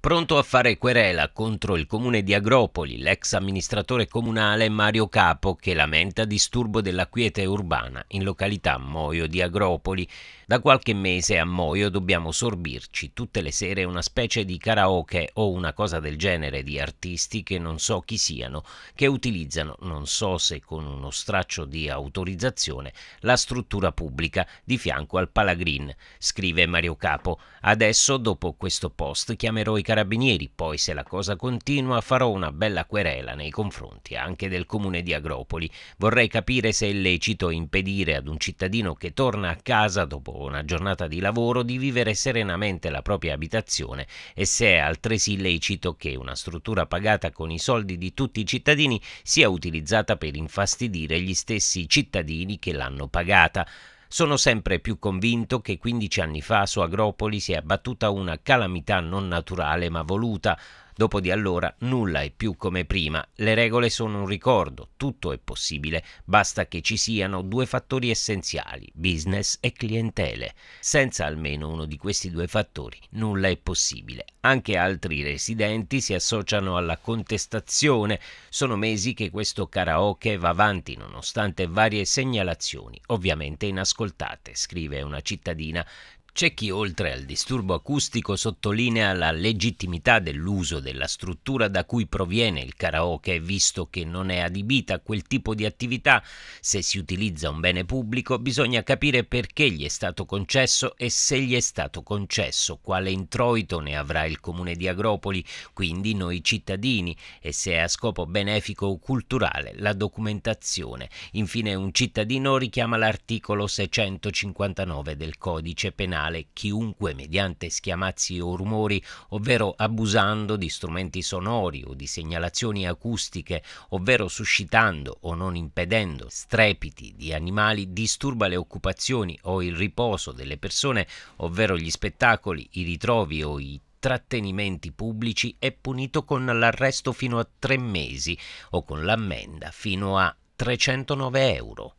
Pronto a fare querela contro il comune di Agropoli, l'ex amministratore comunale Mario Capo che lamenta disturbo della quiete urbana in località Moio di Agropoli. Da qualche mese a Moio dobbiamo sorbirci tutte le sere una specie di karaoke o una cosa del genere di artisti che non so chi siano, che utilizzano, non so se con uno straccio di autorizzazione, la struttura pubblica di fianco al Palagrin, scrive Mario Capo. Adesso, dopo questo post, chiamerò i carabinieri, poi se la cosa continua farò una bella querela nei confronti anche del comune di Agropoli. Vorrei capire se è lecito impedire ad un cittadino che torna a casa dopo una giornata di lavoro di vivere serenamente la propria abitazione e se è altresì lecito che una struttura pagata con i soldi di tutti i cittadini sia utilizzata per infastidire gli stessi cittadini che l'hanno pagata. Sono sempre più convinto che 15 anni fa su Agropoli si è abbattuta una calamità non naturale ma voluta, Dopo di allora nulla è più come prima, le regole sono un ricordo, tutto è possibile, basta che ci siano due fattori essenziali, business e clientele. Senza almeno uno di questi due fattori nulla è possibile. Anche altri residenti si associano alla contestazione, sono mesi che questo karaoke va avanti nonostante varie segnalazioni, ovviamente inascoltate, scrive una cittadina c'è chi oltre al disturbo acustico sottolinea la legittimità dell'uso della struttura da cui proviene il karaoke, visto che non è adibita a quel tipo di attività, se si utilizza un bene pubblico bisogna capire perché gli è stato concesso e se gli è stato concesso, quale introito ne avrà il comune di Agropoli, quindi noi cittadini, e se è a scopo benefico o culturale la documentazione. Infine un cittadino richiama l'articolo 659 del codice penale penale chiunque mediante schiamazzi o rumori, ovvero abusando di strumenti sonori o di segnalazioni acustiche, ovvero suscitando o non impedendo strepiti di animali, disturba le occupazioni o il riposo delle persone, ovvero gli spettacoli, i ritrovi o i trattenimenti pubblici è punito con l'arresto fino a tre mesi o con l'ammenda fino a 309 euro.